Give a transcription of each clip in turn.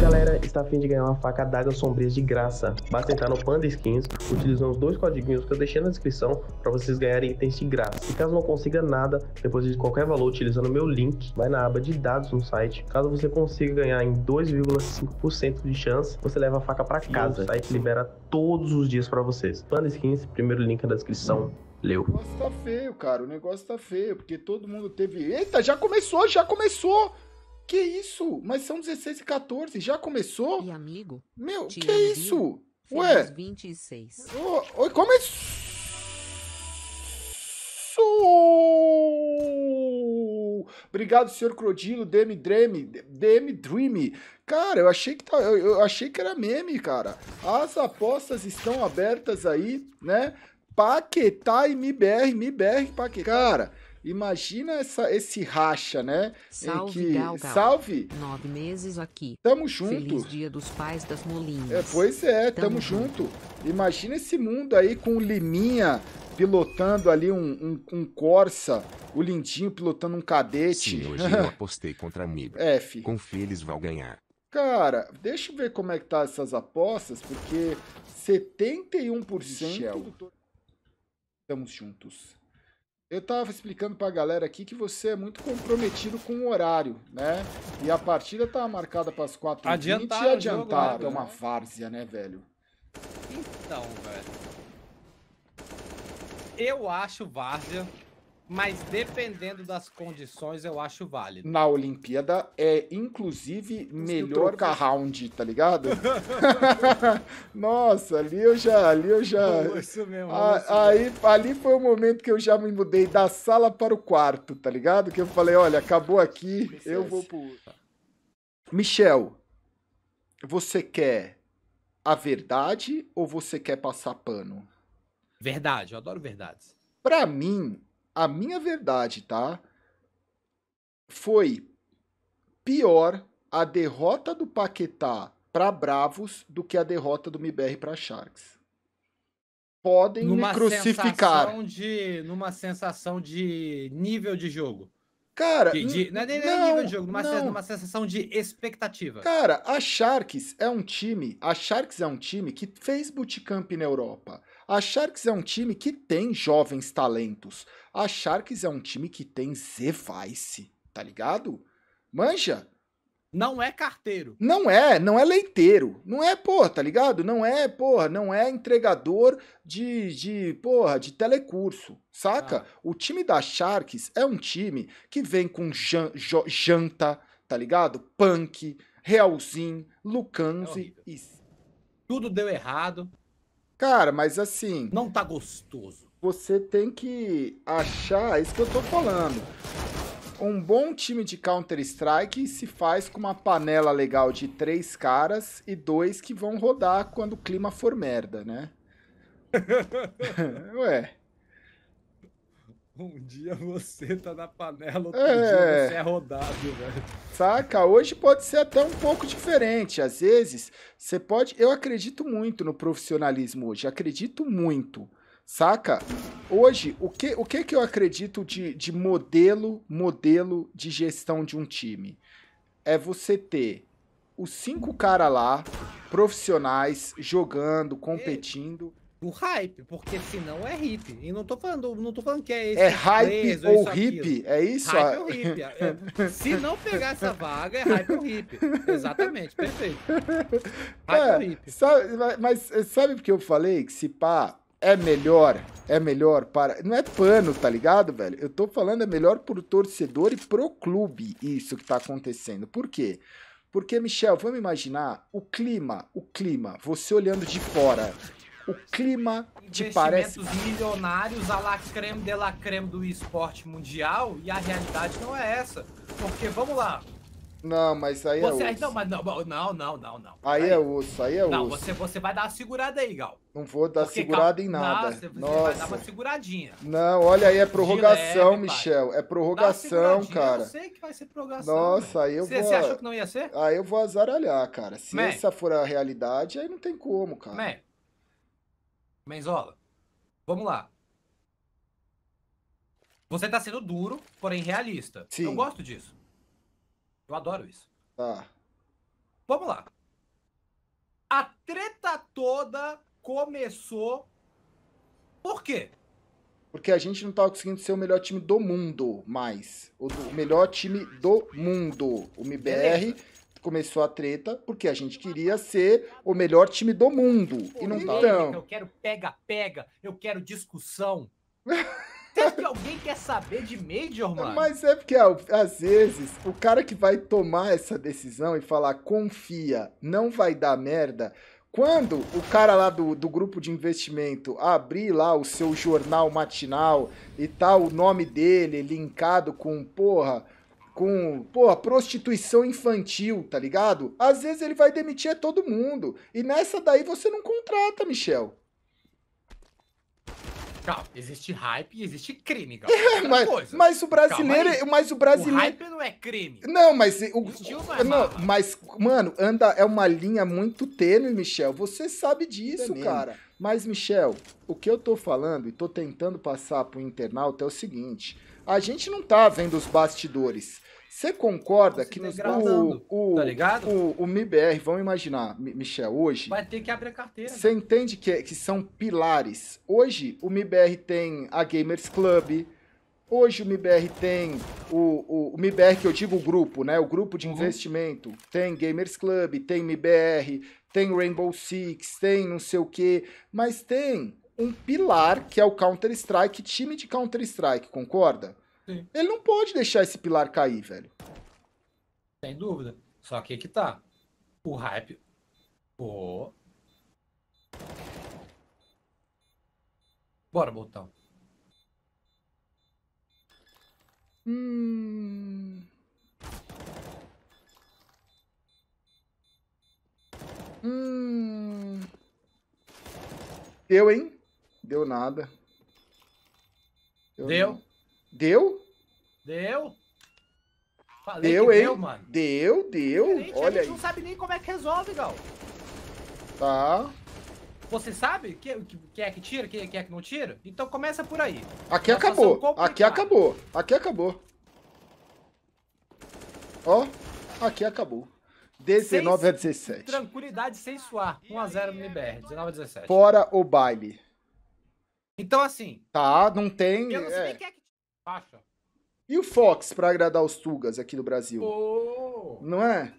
galera está a fim de ganhar uma faca d'água sombrias de graça, basta entrar no Panda Skins utilizando os dois codiguinhos que eu deixei na descrição para vocês ganharem itens de graça. E caso não consiga nada, depois de qualquer valor utilizando o meu link, vai na aba de dados no site. Caso você consiga ganhar em 2,5% de chance, você leva a faca para casa. O site libera todos os dias para vocês. Panda Skins, primeiro link na descrição. Leu. O negócio tá feio, cara. O negócio tá feio, porque todo mundo teve. Eita, já começou, já começou! Que isso? Mas são 16 e 14, já começou? E amigo? Meu, que isso? Ué? 26. Oi, oh, oh, começou! Obrigado, senhor Crodilo. DM Dream, Demi Dream. Cara, eu achei que tá, eu, eu achei que era meme, cara. As apostas estão abertas aí, né? Paquetá e MBR, MIBR, Paquetá. Cara, Imagina essa, esse racha, né? Salve, que... Gal, Gal. Salve! Nove meses aqui. Tamo junto. Feliz dia dos pais das molinhas. É, pois é, tamo, tamo junto. junto. Imagina esse mundo aí com o Liminha pilotando ali um, um, um Corsa, o Lindinho pilotando um cadete. Sim, hoje eu apostei contra mim. F. Confia, eles vão ganhar. Cara, deixa eu ver como é que tá essas apostas, porque 71% Michel. do... Estamos juntos. Eu tava explicando para a galera aqui que você é muito comprometido com o horário, né? E a partida tá marcada para as 4h20 Jogo, né? é uma várzea, né, velho? Então, velho. Eu acho várzea mas dependendo das condições, eu acho válido. Na Olimpíada é, inclusive, melhor que a round, tá ligado? Nossa, ali eu já. Ali eu já. Isso mesmo. A, ah, aí, ali foi o momento que eu já me mudei da sala para o quarto, tá ligado? Que eu falei: olha, acabou aqui, eu vou pro. Michel, você quer a verdade ou você quer passar pano? Verdade, eu adoro verdades. Pra mim, a minha verdade, tá? Foi pior a derrota do Paquetá para Bravos do que a derrota do MBR para Sharks. Podem numa me crucificar. Sensação de, numa sensação de nível de jogo. Cara, de, de, não é nem é não, nível de jogo, numa, não. numa sensação de expectativa. Cara, a Sharks é um time, a Sharks é um time que fez bootcamp na Europa. A Sharks é um time que tem jovens talentos. A Sharks é um time que tem Zevice, tá ligado? Manja? Não é carteiro. Não é, não é leiteiro. Não é, porra, tá ligado? Não é, porra, não é entregador de, de porra, de telecurso, saca? Ah. O time da Sharks é um time que vem com jan, janta, tá ligado? Punk, Realzinho, Lucanzi é e... Tudo deu errado. Cara, mas assim. Não tá gostoso. Você tem que achar é isso que eu tô falando. Um bom time de Counter-Strike se faz com uma panela legal de três caras e dois que vão rodar quando o clima for merda, né? Ué. Um dia você tá na panela, outro é... dia você é rodado, velho. Saca? Hoje pode ser até um pouco diferente. Às vezes, você pode. Eu acredito muito no profissionalismo hoje. Acredito muito. Saca? Hoje, o que, o que, que eu acredito de, de modelo, modelo de gestão de um time? É você ter os cinco caras lá, profissionais, jogando, competindo o hype, porque senão é hippie. E não tô falando, não tô falando que é esse. É hype ou hip? É isso? Hype ou hip. É, se não pegar essa vaga, é hype ou hippie. Exatamente, perfeito. Hype é, ou hippie. Sabe, mas sabe o que eu falei que se pá é melhor, é melhor para. Não é pano, tá ligado, velho? Eu tô falando é melhor pro torcedor e pro clube isso que tá acontecendo. Por quê? Porque, Michel, vamos imaginar o clima, o clima, você olhando de fora, o clima te parece. milionários à la creme de la creme do esporte mundial e a realidade não é essa. Porque, vamos lá. Não, mas aí é você, é osso. Não, mas não, não, não, não, não. Aí, aí é osso, aí é não, osso. Não, você, você vai dar uma segurada aí, Gal. Não vou dar Porque, segurada em nada. você, Nossa. vai dar uma seguradinha. Não, olha aí, é prorrogação, leve, Michel. É prorrogação, cara. Eu sei que vai ser prorrogação. Nossa, cara. aí eu você, vou... Você achou que não ia ser? Aí eu vou azaralhar, cara. Se Man. essa for a realidade, aí não tem como, cara. Man. Menzola, vamos lá. Você tá sendo duro, porém realista. Sim. Eu gosto disso. Eu adoro isso. Tá. Vamos lá. A treta toda começou. Por quê? Porque a gente não tava tá conseguindo ser o melhor time do mundo mais. O, do, o melhor time do mundo. O MBR. Beleza começou a treta porque a gente queria ser o melhor time do mundo. e não então... Eu quero pega-pega, eu quero discussão. Até que alguém quer saber de Major, mano. Mas é porque, às vezes, o cara que vai tomar essa decisão e falar confia, não vai dar merda, quando o cara lá do, do grupo de investimento abrir lá o seu jornal matinal e tal, tá o nome dele linkado com, porra, com, pô, prostituição infantil, tá ligado? Às vezes ele vai demitir é todo mundo. E nessa daí você não contrata, Michel. Calma, existe hype e existe crime, galera. É, mas, mas, o brasileiro. Mas o brasileiro. O hype não é crime. Não, mas. O, não, é mas, mano, anda, é uma linha muito tênue, Michel. Você sabe disso, é cara. Mas, Michel, o que eu estou falando e estou tentando passar para o internauta é o seguinte: a gente não está vendo os bastidores. Você concorda que tá nos o, o, tá ligado? O, o, MIBR, vamos imaginar, Michel, hoje. Vai ter que abrir a carteira. Você entende que, é, que são pilares. Hoje o MIBR tem a Gamers Club. Hoje o MIBR tem o, o, o MIBR, que eu digo o grupo, né? O grupo de uhum. investimento tem Gamers Club, tem MIBR, tem Rainbow Six, tem não sei o quê, mas tem um pilar que é o Counter-Strike, time de Counter-Strike, concorda? Sim. Ele não pode deixar esse pilar cair, velho. Sem dúvida. Só que que tá. O hype. Pô. Bora, botão. Hum. Hum. Deu, hein? Deu nada. Deu? Deu? Deu? Deu? Falei deu, hein? Deu, mano. Deu, deu. Diferente, Olha a gente aí. não sabe nem como é que resolve, Gal. Tá. Você sabe quem que é que tira, quem que é que não tira? Então começa por aí. Aqui acabou. Aqui acabou. Aqui acabou. Ó, aqui acabou. 19 a 17. Tranquilidade sem suar. 1x0 no IBR, 19 a 17. Fora o baile. Então, assim. Tá, não tem. Eu não sei é. quem é que baixa. E o Fox pra agradar os Tugas aqui no Brasil? Oh. Não é?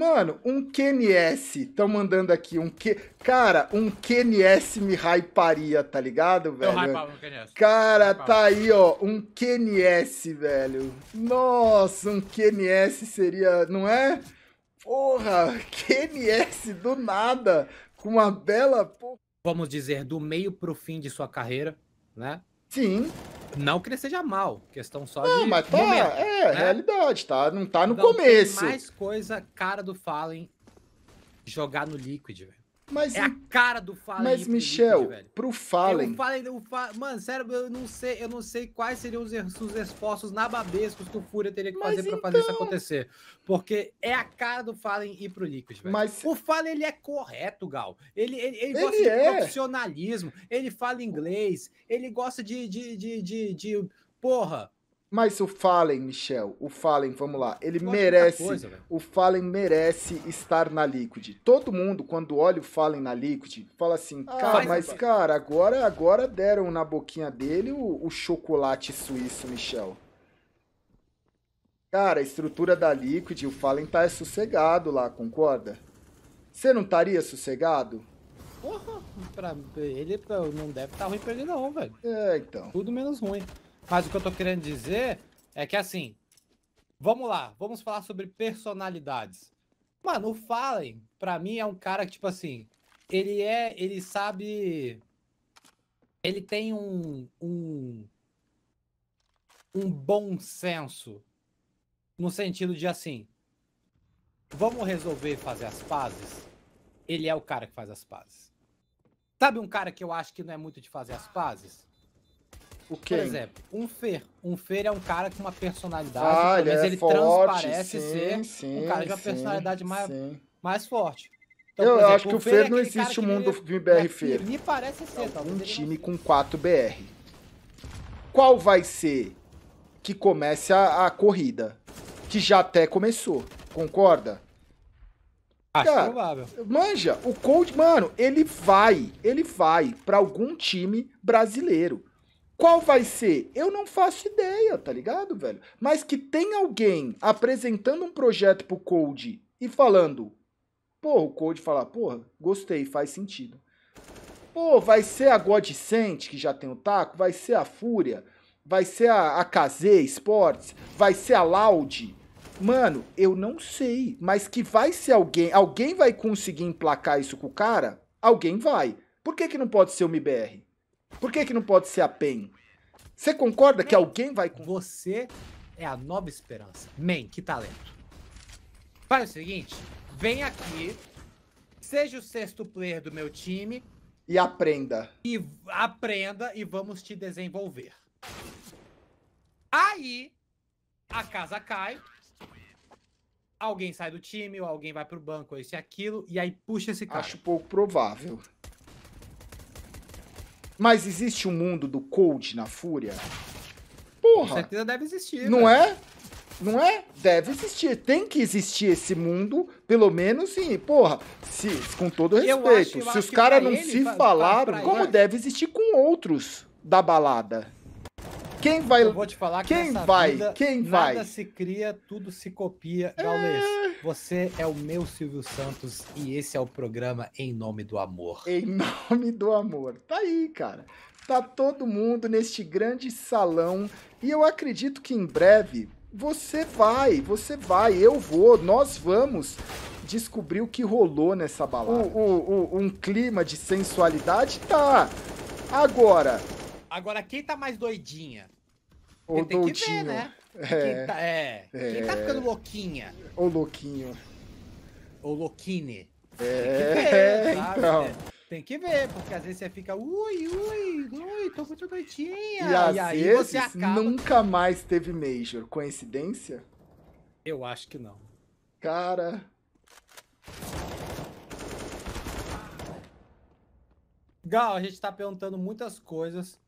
Mano, um KNS estão mandando aqui um que Cara, um KNS me hyparia, tá ligado, velho? Eu hypava um KNS. Cara, tá aí, ó, um KNS velho. Nossa, um KNS seria, não é? Porra, KNS do nada, com uma bela. Vamos dizer, do meio pro fim de sua carreira, né? Sim. Não que ele seja mal, questão só não, de. Não, mas tá, momento, é, né? realidade, tá? Não tá no então, começo. Tem mais coisa cara do Fallen jogar no Liquid, velho. Mas, é a cara do Fallen. Mas, Michel, pro Fallen. Eu, o Fallen o Fa... Mano, sério, eu não sei, eu não sei quais seriam os, os esforços nababescos que o Fúria teria que mas fazer então... pra fazer isso então- acontecer. Porque é a cara do Fallen ir pro Liquid, velho. Mas... O Fallen ele é correto, Gal. Ele, ele, ele, ele gosta é. de profissionalismo, ele fala inglês, ele gosta de, de, de, de, de... Porra, mas o Fallen, Michel, o Fallen, vamos lá, ele Pô, merece. Coisa, o Fallen merece estar na Liquid. Todo mundo, quando olha o Fallen na Liquid, fala assim, ah, mas, cara, agora agora deram na boquinha dele o, o chocolate suíço, Michel. Cara, a estrutura da Liquid, o Fallen tá é sossegado lá, concorda? Você não estaria sossegado? Porra, pra ele tá- não deve estar tá ruim pra ele não, velho. É, então. Tudo menos ruim. Mas o que eu tô querendo dizer é que assim, vamos lá, vamos falar sobre personalidades. Mano, o Fallen, pra mim, é um cara que, tipo assim, ele é, ele sabe. Ele tem um. um, um bom senso. No sentido de assim. Vamos resolver fazer as pazes? Ele é o cara que faz as pazes. Sabe um cara que eu acho que não é muito de fazer as pazes? O quê? Por exemplo, um Fer. Um Fer é um cara com uma personalidade, ah, ele mas é ele forte, transparece sim, ser sim, um cara de uma sim, personalidade mais, mais forte. Então, eu exemplo, acho que o Fer, é Fer não é existe o mundo do BR Fer. Me parece ser, é Um time com 4 BR. Qual vai ser que comece a, a corrida? Que já até começou, concorda? Acho Cara, provável. Manja, o Cold, mano, ele vai, ele vai para algum time brasileiro. Qual vai ser? Eu não faço ideia, tá ligado, velho? Mas que tem alguém apresentando um projeto pro Code e falando, porra, o Code falar, porra, gostei, faz sentido. Pô, vai ser a Godsent, que já tem o taco, vai ser a Fúria, vai ser a, a KZ Sports, vai ser a Loud. Mano, eu não sei, mas que vai ser alguém, alguém vai conseguir emplacar isso com o cara? Alguém vai. Por que que não pode ser o MBR? Por que, que não pode ser a PEN? Você concorda que alguém vai. com Você é a nova esperança. Man, que talento. Faz o seguinte: vem aqui, seja o sexto player do meu time. E aprenda. E aprenda e vamos te desenvolver. Aí, a casa cai. Alguém sai do time, ou alguém vai pro banco, esse e aquilo, e aí puxa esse cara. Acho pouco provável. Mas existe um mundo do Cold na Fúria? Porra! Com certeza deve existir. Não velho. é? Não é? Deve existir. Tem que existir esse mundo, pelo menos, sim. Porra, se, com todo respeito, acho, se os caras não ele, se pra, falaram, pra, como ele. deve existir com outros da balada? Quem vai. Eu vou te falar que quem vai? Vida, quem nada vai? Nada se cria, tudo se copia, é, Gaules. Você é o meu Silvio Santos e esse é o programa Em Nome do Amor. Em Nome do Amor. Tá aí, cara. Tá todo mundo neste grande salão e eu acredito que em breve você vai, você vai, eu vou, nós vamos descobrir o que rolou nessa balada. O, o, o, um clima de sensualidade tá. Agora. Agora, quem tá mais doidinha? O doidinho. Ver, né? É. Quem tá, é, é. Quem tá é. ficando louquinha? Ou louquinho. Ou louquine. É, ver, é, sabe, então. Tem que ver, porque às vezes você fica, ui, ui, ui, tô muito doidinha. E, às aí vezes, você acaba... nunca mais teve Major. Coincidência? Eu acho que não. Cara. Gal, a gente tá perguntando muitas coisas.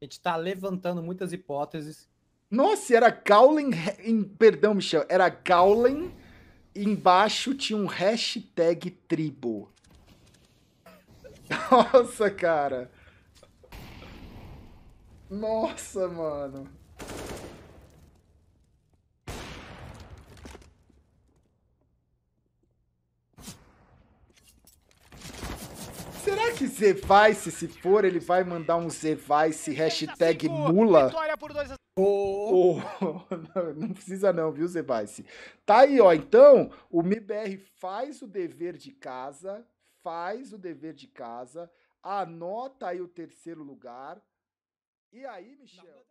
A gente tá levantando muitas hipóteses. Nossa, era Gaulen. Em, perdão, Michel. Era Gaulen. Embaixo tinha um hashtag tribo. Nossa, cara. Nossa, mano. Será que Zevice, se for, ele vai mandar um Zevice hashtag mula? Oh. oh. Não, precisa não, viu, Zebace? Tá aí, ó. Então, o MBR faz o dever de casa, faz o dever de casa, anota aí o terceiro lugar. E aí, Michel...